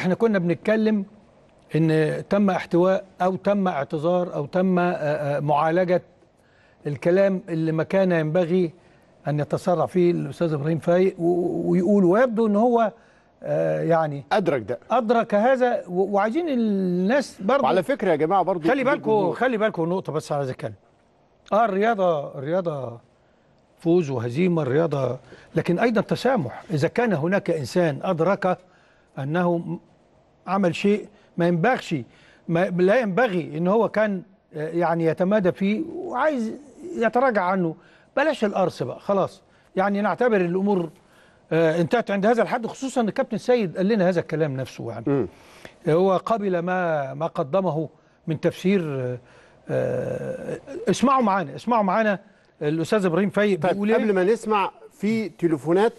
احنا كنا بنتكلم ان تم احتواء او تم اعتذار او تم معالجه الكلام اللي ما كان ينبغي ان يتسرع فيه الاستاذ ابراهيم فايق ويقول ويبدو ان هو يعني ادرك ده ادرك هذا وعايزين الناس برضه على فكره يا جماعه برضه خلي بالكم خلي بالكم نقطه بس على اتكلم اه الرياضه الرياضه فوز وهزيمه الرياضه لكن ايضا تسامح اذا كان هناك انسان ادرك انه عمل شيء ما ينبغش ما لا ينبغي ان هو كان آه، يعني يتمادى فيه وعايز يتراجع عنه بلاش القرص بقى خلاص يعني نعتبر الامور آه، انتهت عند هذا الحد خصوصا ان الكابتن سيد قال لنا هذا الكلام نفسه يعني آه، هو قبل ما ما قدمه من تفسير اسمعوا معانا اسمعوا معانا الاستاذ ابراهيم فايق طيب قبل ما نسمع في تليفونات